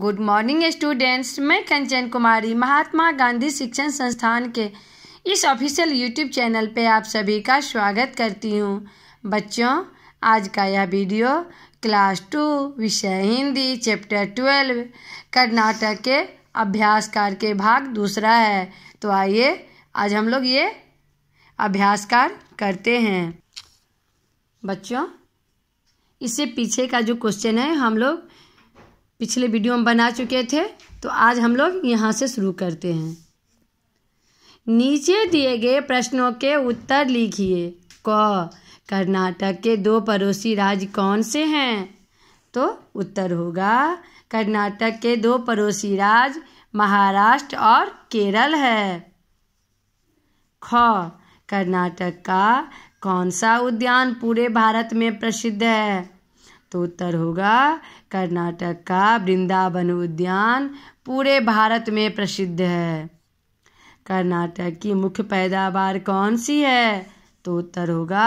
good morning students मैं कंचन कुमारी महात्मा गांधी शिक्षण संस्थान के इस ऑफिशियल यूट्यूब चैनल पे आप सभी का स्वागत करती हूँ बच्चों आज का यह वीडियो क्लास टू विषय हिंदी चैप्टर ट्वेल्व कर्नाटक के अभ्यास कार के भाग दूसरा है तो आइए आज हम लोग ये अभ्यास कार करते हैं बच्चों इससे पीछे का जो क्वेश्चन है हम लोग पिछले वीडियो हम बना चुके थे तो आज हम लोग यहाँ से शुरू करते हैं नीचे दिए गए प्रश्नों के उत्तर लिखिए क कर्नाटक के दो पड़ोसी राज्य कौन से हैं तो उत्तर होगा कर्नाटक के दो पड़ोसी राज्य महाराष्ट्र और केरल है ख कर्नाटक का कौन सा उद्यान पूरे भारत में प्रसिद्ध है तो उत्तर होगा कर्नाटक का वृंदावन उद्यान पूरे भारत में प्रसिद्ध है कर्नाटक की मुख्य पैदावार कौन सी है तो उत्तर होगा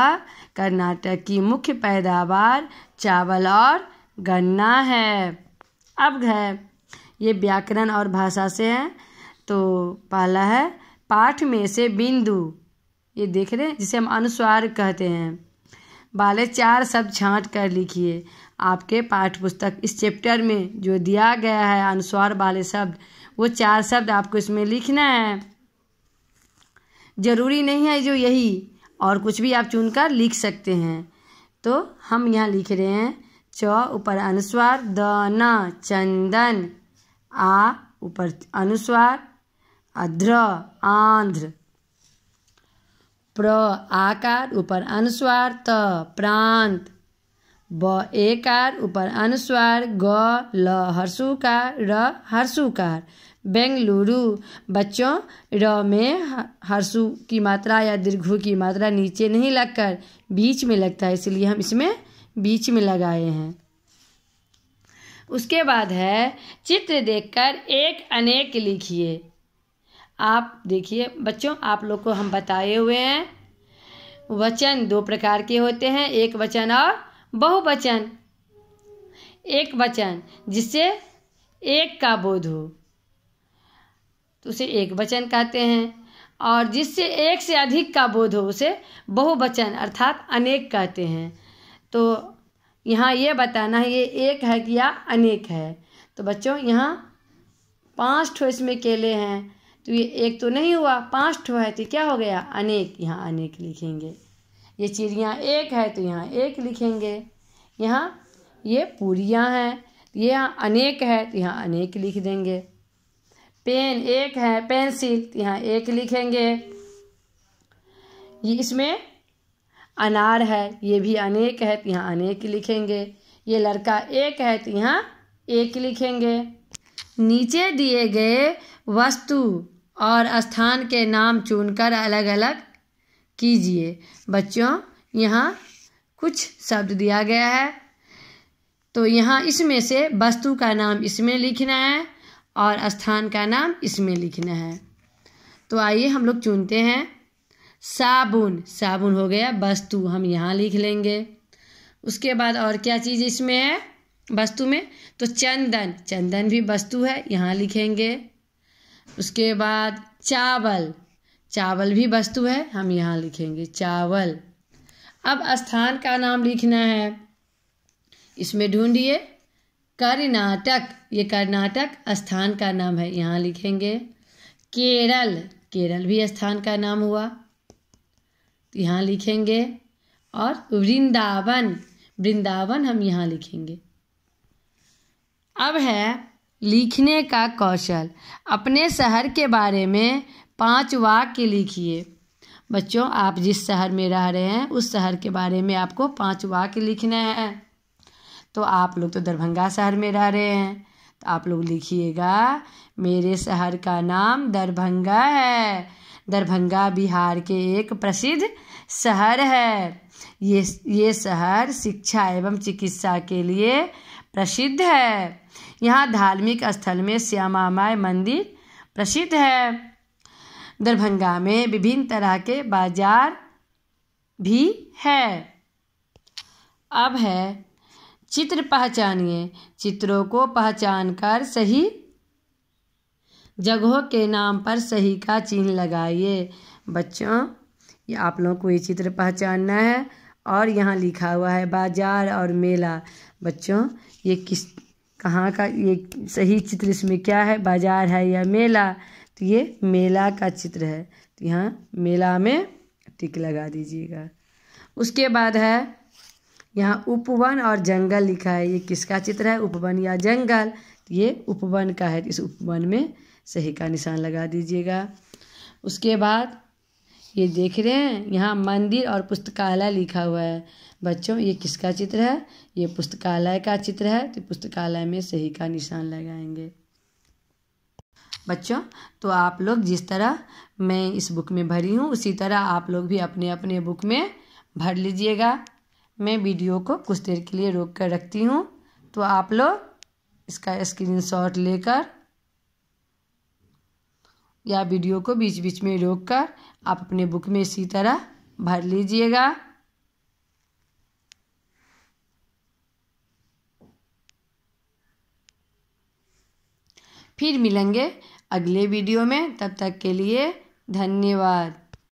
कर्नाटक की मुख्य पैदावार चावल और गन्ना है अब है ये व्याकरण और भाषा से है तो पहला है पाठ में से बिंदु ये देख रहे हैं जिसे हम अनुस्वार कहते हैं वाले चार शब्द छाँट कर लिखिए आपके पाठ पुस्तक इस चैप्टर में जो दिया गया है अनुस्वार वाले शब्द वो चार शब्द आपको इसमें लिखना है ज़रूरी नहीं है जो यही और कुछ भी आप चुनकर लिख सकते हैं तो हम यहाँ लिख रहे हैं च ऊपर अनुस्वार द न चंदन आ ऊपर अनुस्वार अध्र आंध्र प्र आकार ऊपर अनुस्वार त प्रांत ब एकार ऊपर अनुस्वार ग ल हर्षुकार र हर्षुकार बेंगलुरु बच्चों र में हर्षु की मात्रा या दीर्घु की मात्रा नीचे नहीं लगकर बीच में लगता है इसलिए हम इसमें बीच में लगाए हैं उसके बाद है चित्र देखकर एक अनेक लिखिए आप देखिए बच्चों आप लोग को हम बताए हुए हैं वचन दो प्रकार के होते हैं एक वचन और बहुवचन एक वचन जिससे एक का बोध हो तो उसे एक वचन कहते हैं और जिससे एक से अधिक का बोध हो उसे बहुवचन अर्थात अनेक कहते हैं तो यहाँ ये बताना है ये एक है कि या अनेक है तो बच्चों यहाँ पाँच ठो इसमें केले हैं तो ये एक तो नहीं हुआ पाँच ठो है तो क्या हो गया अनेक यहाँ अनेक लिखेंगे ये चिड़ियाँ एक है तो यहाँ एक लिखेंगे यहाँ ये पूरियाँ हैं ये यहाँ अनेक है तो यहाँ अनेक लिख देंगे पेन एक है पेंसिल तो यहाँ एक लिखेंगे ये इसमें अनार है ये भी अनेक है तो यहाँ अनेक लिखेंगे ये लड़का एक है तो यहाँ एक लिखेंगे नीचे दिए गए वस्तु और स्थान के नाम चुनकर अलग अलग कीजिए बच्चों यहाँ कुछ शब्द दिया गया है तो यहाँ इसमें से वस्तु का नाम इसमें लिखना है और स्थान का नाम इसमें लिखना है तो आइए हम लोग चुनते हैं साबुन साबुन हो गया वस्तु हम यहाँ लिख लेंगे उसके बाद और क्या चीज़ इसमें है वस्तु में तो चंदन चंदन भी वस्तु है यहाँ लिखेंगे उसके बाद चावल चावल भी वस्तु है हम यहाँ लिखेंगे चावल अब स्थान का नाम लिखना है इसमें ढूंढिए कर्नाटक ये कर्नाटक स्थान का नाम है यहाँ लिखेंगे केरल केरल भी स्थान का नाम हुआ यहाँ लिखेंगे और वृंदावन वृंदावन हम यहाँ लिखेंगे अब है लिखने का कौशल अपने शहर के बारे में पांच वाक्य लिखिए बच्चों आप जिस शहर में रह रहे हैं उस शहर के बारे में आपको पांच वाक्य लिखना है तो आप लोग तो दरभंगा शहर में रह रहे हैं तो आप लोग लिखिएगा मेरे शहर का नाम दरभंगा है दरभंगा बिहार के एक प्रसिद्ध शहर है ये ये शहर शिक्षा एवं चिकित्सा के लिए प्रसिद्ध है यहाँ धार्मिक स्थल में श्यामा माई मंदिर प्रसिद्ध है दरभंगा में विभिन्न तरह के बाजार भी है अब है चित्र पहचानिए चित्रों को पहचान कर सही जगहों के नाम पर सही का चिन्ह लगाइए बच्चों ये आप लोगों को ये चित्र पहचानना है और यहाँ लिखा हुआ है बाजार और मेला बच्चों ये किस कहाँ का ये सही चित्र इसमें क्या है बाजार है या मेला तो ये मेला का चित्र है तो यहाँ मेला में टिक लगा दीजिएगा उसके बाद है यहाँ उपवन और जंगल लिखा है ये किसका चित्र है उपवन या जंगल तो ये उपवन का है इस उपवन में सही का निशान लगा दीजिएगा उसके बाद ये देख रहे हैं यहाँ मंदिर और पुस्तकालय लिखा हुआ है बच्चों ये किसका चित्र है ये पुस्तकालय का चित्र है तो पुस्तकालय में सही का निशान लगाएंगे बच्चों तो आप लोग जिस तरह मैं इस बुक में भरी हूँ उसी तरह आप लोग भी अपने अपने बुक में भर लीजिएगा मैं वीडियो को कुछ देर के लिए रोक कर रखती हूँ तो आप लोग इसका स्क्रीनशॉट लेकर या वीडियो को बीच बीच में रोक कर आप अपने बुक में इसी तरह भर लीजिएगा फिर मिलेंगे अगले वीडियो में तब तक के लिए धन्यवाद